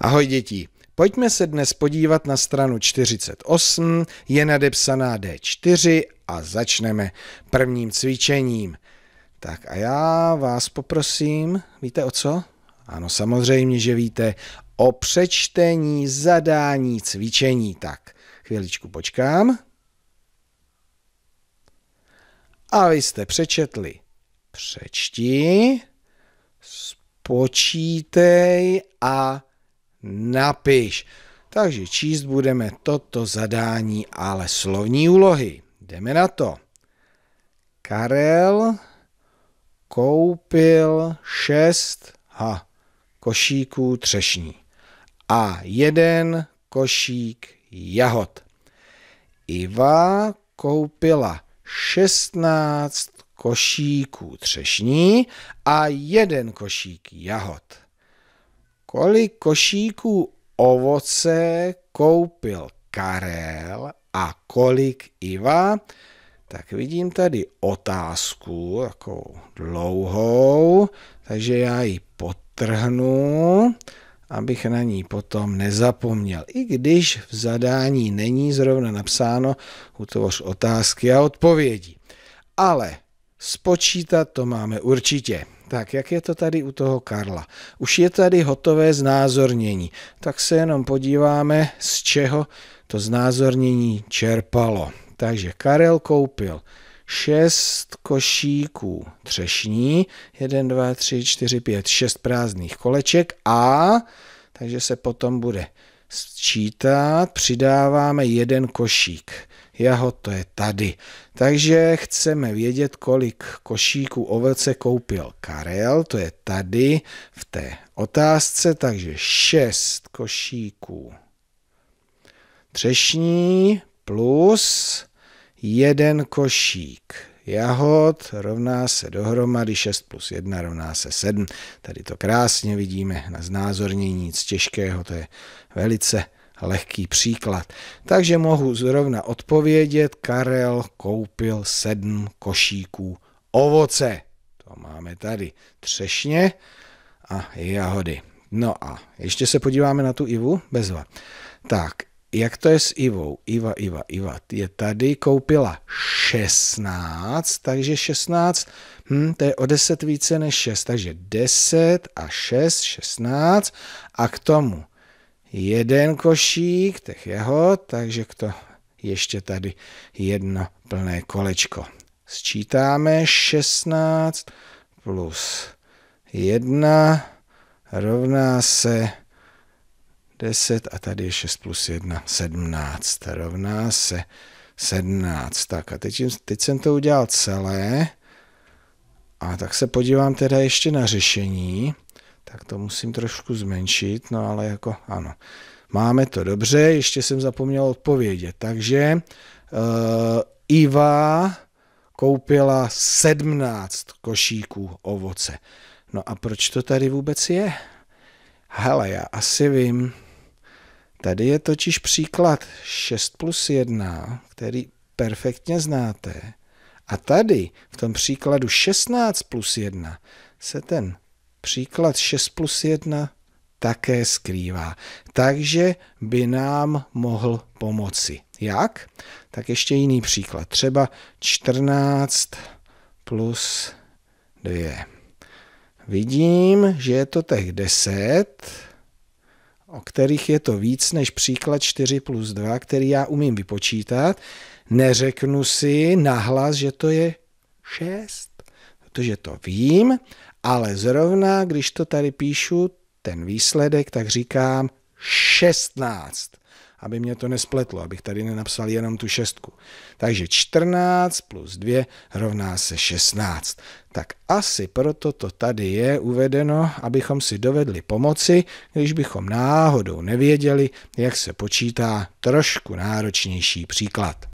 Ahoj děti, pojďme se dnes podívat na stranu 48, je nadepsaná D4 a začneme prvním cvičením. Tak a já vás poprosím, víte o co? Ano, samozřejmě, že víte, o přečtení, zadání, cvičení. Tak, chvíličku počkám. A vy jste přečetli. Přečti, spočítej a napiš. Takže číst budeme toto zadání, ale slovní úlohy. Jdeme na to. Karel koupil šest ha, košíků třešní a jeden košík jahod. Iva koupila 16 košíků třešní a jeden košík jahod kolik košíků ovoce koupil Karel a kolik Iva, tak vidím tady otázku, takovou dlouhou, takže já ji potrhnu, abych na ní potom nezapomněl. I když v zadání není zrovna napsáno, utvoř otázky a odpovědi. Ale spočítat to máme určitě. Tak, jak je to tady u toho Karla? Už je tady hotové znázornění, tak se jenom podíváme, z čeho to znázornění čerpalo. Takže Karel koupil šest košíků třešní, 1, 2, 3, 4, 5, 6 prázdných koleček a takže se potom bude sčítat, přidáváme jeden košík jahod, to je tady. Takže chceme vědět, kolik košíků ovoce koupil Karel, to je tady v té otázce, takže 6 košíků třešní plus jeden košík jahod rovná se dohromady 6 plus 1 rovná se 7. Tady to krásně vidíme na znázornění, nic těžkého, to je velice lehký příklad. Takže mohu zrovna odpovědět, Karel koupil sedm košíků ovoce. To máme tady třešně a jahody. No a ještě se podíváme na tu Ivu bezva. Tak, jak to je s Ivou? Iva, Iva, Iva je tady, koupila 16, takže 16, hm, to je o 10 více než 6, takže 10 a 6, 16 a k tomu jeden košík těch jeho, takže to ještě tady jedno plné kolečko. Sčítáme 16 plus 1 rovná se 10 a tady je 6 plus 1, 17 rovná se 17. Tak a teď, teď jsem to udělal celé. A tak se podívám teda ještě na řešení tak to musím trošku zmenšit, no ale jako ano. Máme to dobře, ještě jsem zapomněl odpovědět. Takže uh, Iva koupila 17 košíků ovoce. No a proč to tady vůbec je? Hele, já asi vím. Tady je totiž příklad 6 plus 1, který perfektně znáte. A tady v tom příkladu 16 plus 1 se ten příklad 6 plus 1 také skrývá. Takže by nám mohl pomoci. Jak? Tak ještě jiný příklad. Třeba 14 plus 2. Vidím, že je to těch 10, o kterých je to víc než příklad 4 plus 2, který já umím vypočítat. Neřeknu si nahlas, že to je 6 protože to vím, ale zrovna, když to tady píšu, ten výsledek, tak říkám 16, aby mě to nespletlo, abych tady nenapsal jenom tu šestku. Takže 14 plus 2 rovná se 16. Tak asi proto to tady je uvedeno, abychom si dovedli pomoci, když bychom náhodou nevěděli, jak se počítá trošku náročnější příklad.